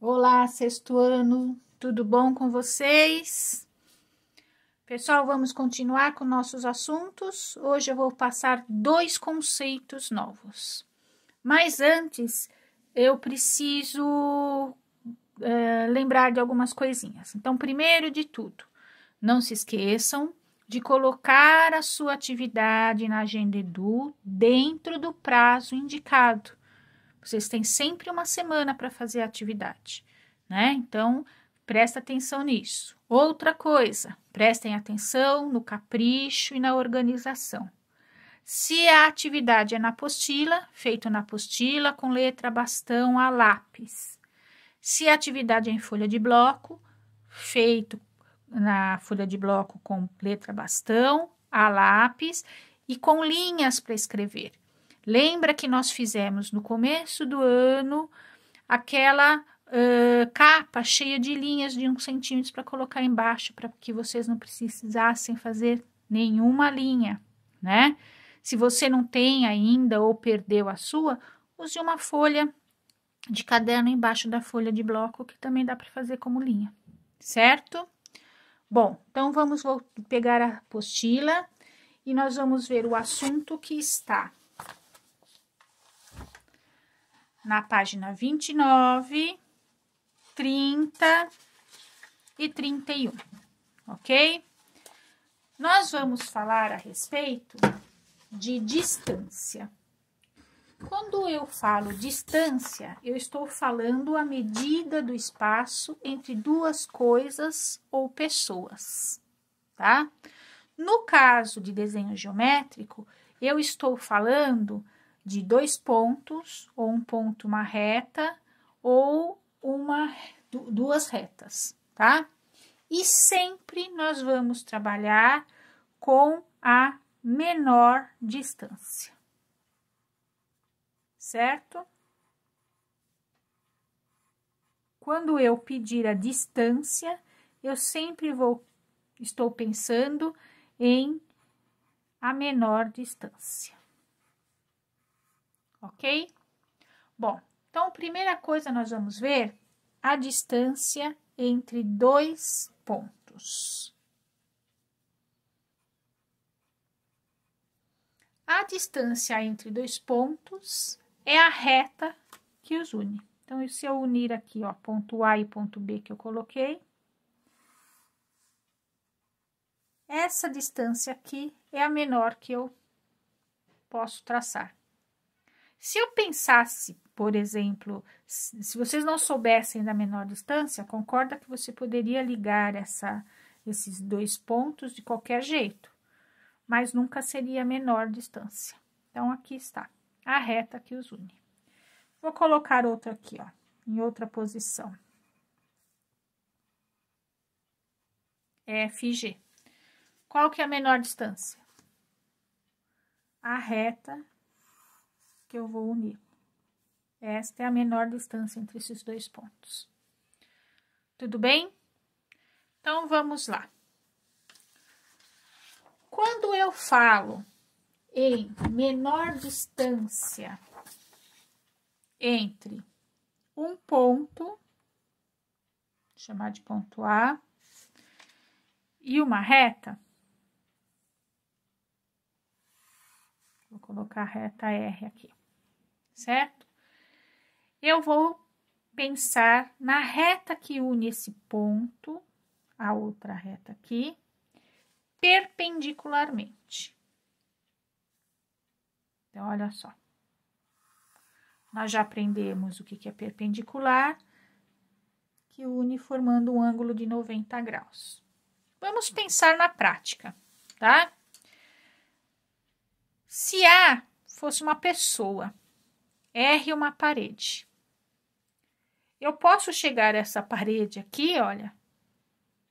Olá, sexto ano, tudo bom com vocês? Pessoal, vamos continuar com nossos assuntos. Hoje eu vou passar dois conceitos novos. Mas antes, eu preciso é, lembrar de algumas coisinhas. Então, primeiro de tudo, não se esqueçam de colocar a sua atividade na agenda Edu dentro do prazo indicado. Vocês têm sempre uma semana para fazer a atividade, né? Então, presta atenção nisso. Outra coisa, prestem atenção no capricho e na organização. Se a atividade é na apostila, feito na apostila com letra, bastão a lápis. Se a atividade é em folha de bloco, feito na folha de bloco com letra, bastão a lápis e com linhas para escrever. Lembra que nós fizemos no começo do ano aquela uh, capa cheia de linhas de um centímetro para colocar embaixo, para que vocês não precisassem fazer nenhuma linha, né? Se você não tem ainda ou perdeu a sua, use uma folha de caderno embaixo da folha de bloco, que também dá para fazer como linha, certo? Bom, então vamos pegar a apostila e nós vamos ver o assunto que está na página 29, 30 e 31, ok? Nós vamos falar a respeito de distância. Quando eu falo distância, eu estou falando a medida do espaço entre duas coisas ou pessoas, tá? No caso de desenho geométrico, eu estou falando de dois pontos, ou um ponto, uma reta, ou uma duas retas, tá? E sempre nós vamos trabalhar com a menor distância. Certo? Quando eu pedir a distância, eu sempre vou estou pensando em a menor distância ok? Bom, então, primeira coisa, nós vamos ver a distância entre dois pontos. A distância entre dois pontos é a reta que os une. Então, se eu unir aqui, ó, ponto A e ponto B que eu coloquei, essa distância aqui é a menor que eu posso traçar. Se eu pensasse, por exemplo, se vocês não soubessem da menor distância, concorda que você poderia ligar essa, esses dois pontos de qualquer jeito, mas nunca seria a menor distância. Então, aqui está, a reta que os une. Vou colocar outra aqui, ó, em outra posição. É FG. Qual que é a menor distância? A reta que eu vou unir. Esta é a menor distância entre esses dois pontos. Tudo bem? Então, vamos lá. Quando eu falo em menor distância entre um ponto, chamar de ponto A, e uma reta, vou colocar a reta R aqui certo? Eu vou pensar na reta que une esse ponto à outra reta aqui, perpendicularmente. Então, olha só. Nós já aprendemos o que é perpendicular, que une formando um ângulo de 90 graus. Vamos pensar na prática, tá? Se A fosse uma pessoa R uma parede. Eu posso chegar a essa parede aqui, olha,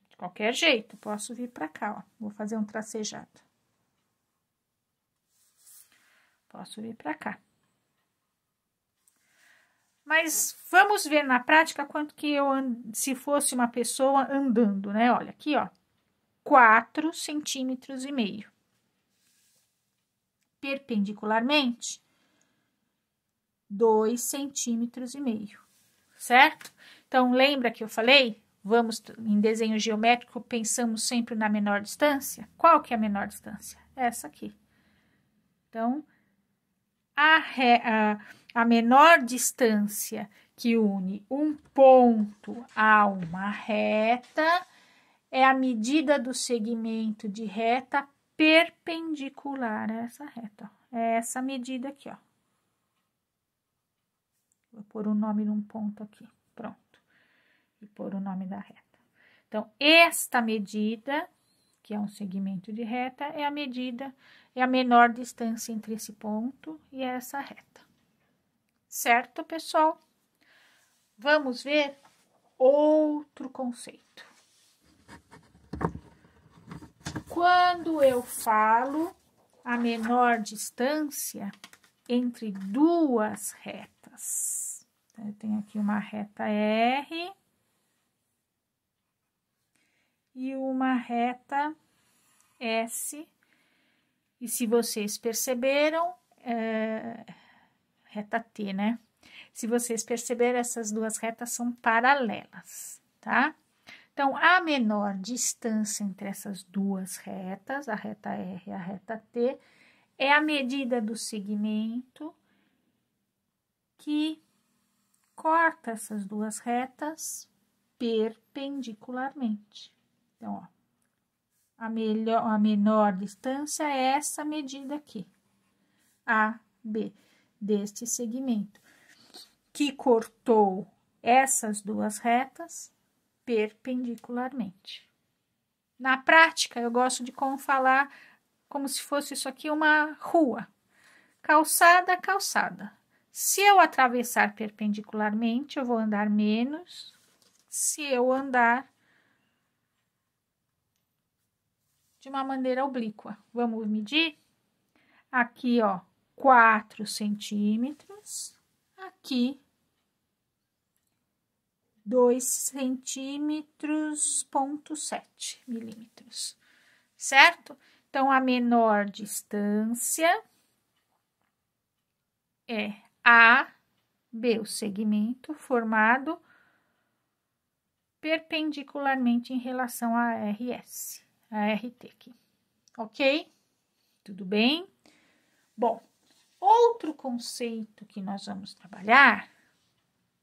de qualquer jeito, posso vir para cá, ó. Vou fazer um tracejado. Posso vir para cá. Mas vamos ver na prática quanto que eu, se fosse uma pessoa andando, né? Olha, aqui, ó, Quatro centímetros e meio. Perpendicularmente, 2 centímetros e meio, certo? Então, lembra que eu falei? Vamos, em desenho geométrico, pensamos sempre na menor distância. Qual que é a menor distância? Essa aqui. Então, a, a, a menor distância que une um ponto a uma reta é a medida do segmento de reta perpendicular a essa reta. Ó. É essa medida aqui, ó. Vou pôr o nome num ponto aqui, pronto. E pôr o nome da reta. Então, esta medida, que é um segmento de reta, é a medida, é a menor distância entre esse ponto e essa reta. Certo, pessoal? Vamos ver outro conceito. Quando eu falo a menor distância entre duas retas, retas. Eu tenho aqui uma reta R e uma reta S. E se vocês perceberam, é, reta T, né? Se vocês perceberam, essas duas retas são paralelas, tá? Então, a menor distância entre essas duas retas, a reta R e a reta T, é a medida do segmento que corta essas duas retas perpendicularmente. Então, ó, a, melhor, a menor distância é essa medida aqui, A, B, deste segmento, que cortou essas duas retas perpendicularmente. Na prática, eu gosto de como falar como se fosse isso aqui uma rua. Calçada, calçada. Se eu atravessar perpendicularmente, eu vou andar menos. Se eu andar de uma maneira oblíqua, vamos medir? Aqui, ó, 4 centímetros. Aqui, 2 centímetros, ponto 7 milímetros, certo? Então, a menor distância é a, B, o segmento formado perpendicularmente em relação a RS, a RT aqui. Ok? Tudo bem? Bom, outro conceito que nós vamos trabalhar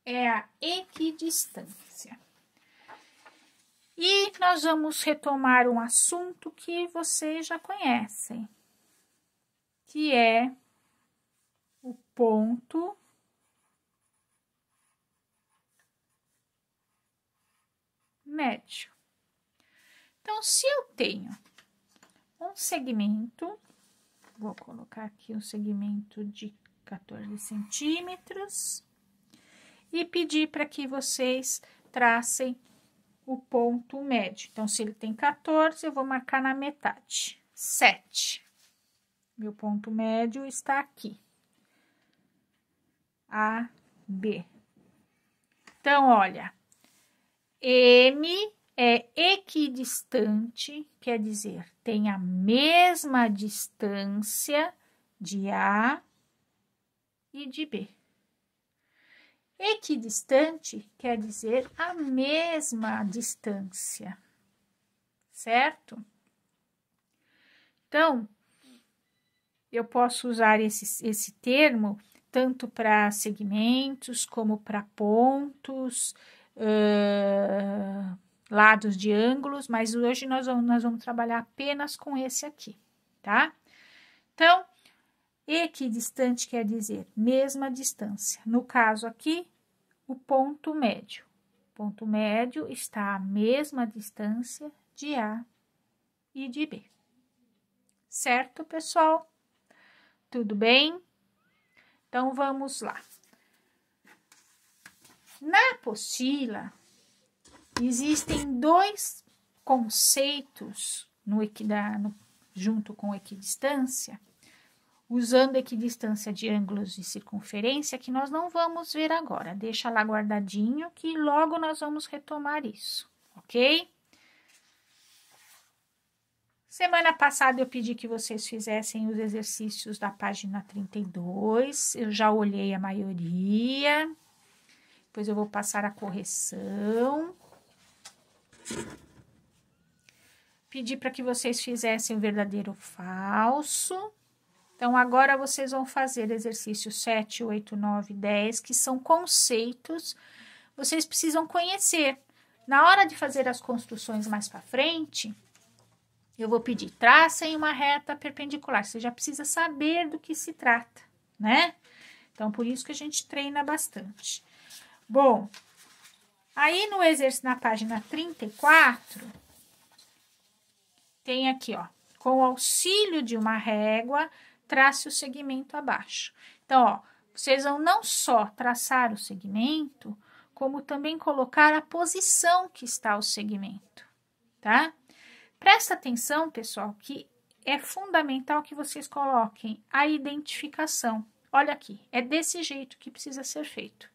é a equidistância. E nós vamos retomar um assunto que vocês já conhecem, que é ponto. Médio. Então, se eu tenho um segmento, vou colocar aqui um segmento de 14 centímetros e pedir para que vocês tracem o ponto médio. Então, se ele tem 14, eu vou marcar na metade, 7. Meu ponto médio está aqui a b Então, olha, M é equidistante, quer dizer, tem a mesma distância de A e de B. Equidistante quer dizer a mesma distância, certo? Então, eu posso usar esse, esse termo tanto para segmentos como para pontos, uh, lados de ângulos, mas hoje nós vamos, nós vamos trabalhar apenas com esse aqui, tá? Então, equidistante quer dizer mesma distância. No caso aqui, o ponto médio. O ponto médio está à mesma distância de A e de B. Certo, pessoal? Tudo bem? Então, vamos lá. Na apostila, existem dois conceitos no, no, junto com equidistância, usando equidistância de ângulos e circunferência, que nós não vamos ver agora. Deixa lá guardadinho que logo nós vamos retomar isso, ok? Semana passada eu pedi que vocês fizessem os exercícios da página 32. Eu já olhei a maioria. Depois eu vou passar a correção. Pedi para que vocês fizessem o verdadeiro ou falso. Então, agora vocês vão fazer exercícios 7, 8, 9, 10, que são conceitos vocês precisam conhecer. Na hora de fazer as construções mais para frente, eu vou pedir tracem uma reta perpendicular. Você já precisa saber do que se trata, né? Então, por isso que a gente treina bastante. Bom, aí no exercício na página 34, tem aqui, ó, com o auxílio de uma régua, trace o segmento abaixo. Então, ó, vocês vão não só traçar o segmento, como também colocar a posição que está o segmento, tá? Presta atenção, pessoal, que é fundamental que vocês coloquem a identificação. Olha aqui, é desse jeito que precisa ser feito.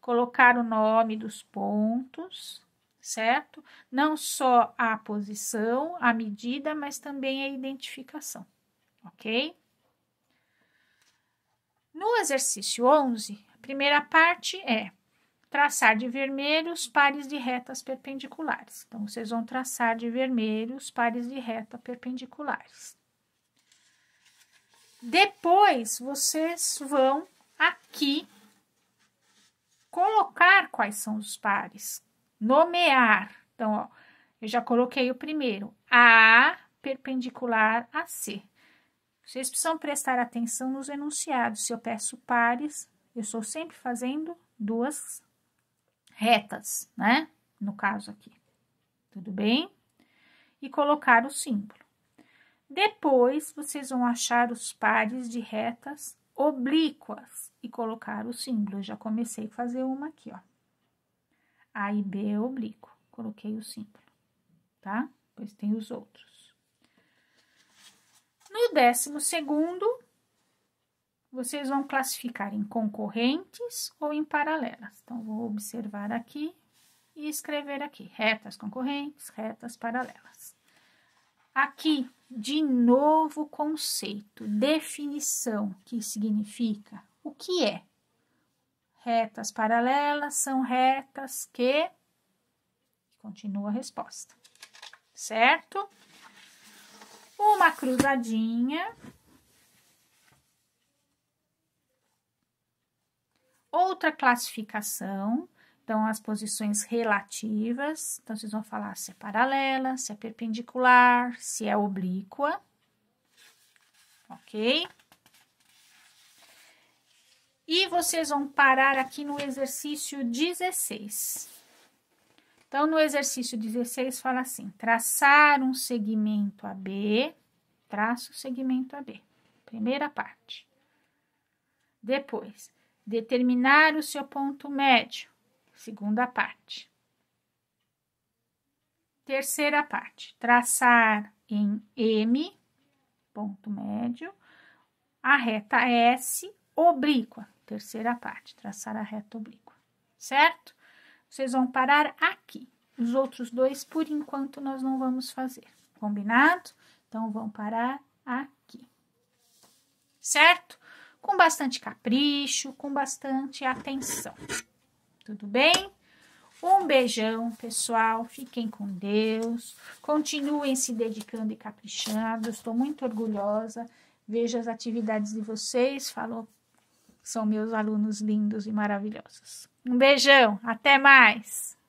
Colocar o nome dos pontos, certo? Não só a posição, a medida, mas também a identificação, ok? No exercício 11, a primeira parte é traçar de vermelhos pares de retas perpendiculares. Então, vocês vão traçar de vermelhos pares de reta perpendiculares. Depois, vocês vão aqui colocar quais são os pares, nomear. Então, ó, eu já coloquei o primeiro, A perpendicular a C. Vocês precisam prestar atenção nos enunciados. Se eu peço pares, eu estou sempre fazendo duas retas, né? No caso aqui, tudo bem? E colocar o símbolo. Depois, vocês vão achar os pares de retas oblíquas e colocar o símbolo. Eu já comecei a fazer uma aqui, ó. A e B é oblíquo, coloquei o símbolo, tá? Depois tem os outros. No décimo segundo, vocês vão classificar em concorrentes ou em paralelas. Então, vou observar aqui e escrever aqui, retas concorrentes, retas paralelas. Aqui, de novo, conceito, definição, que significa o que é. Retas paralelas são retas que... Continua a resposta, certo? Uma cruzadinha outra classificação, então as posições relativas, então vocês vão falar se é paralela, se é perpendicular, se é oblíqua, ok? E vocês vão parar aqui no exercício 16. Então, no exercício 16, fala assim: traçar um segmento AB, traço o segmento AB, primeira parte. Depois, determinar o seu ponto médio, segunda parte. Terceira parte, traçar em M, ponto médio, a reta S oblíqua, terceira parte, traçar a reta oblíqua, certo? Vocês vão parar aqui. Os outros dois, por enquanto, nós não vamos fazer, combinado? Então, vão parar aqui, certo? com bastante capricho, com bastante atenção. Tudo bem? Um beijão, pessoal. Fiquem com Deus. Continuem se dedicando e caprichando. Estou muito orgulhosa. Vejo as atividades de vocês. Falou, são meus alunos lindos e maravilhosos. Um beijão. Até mais.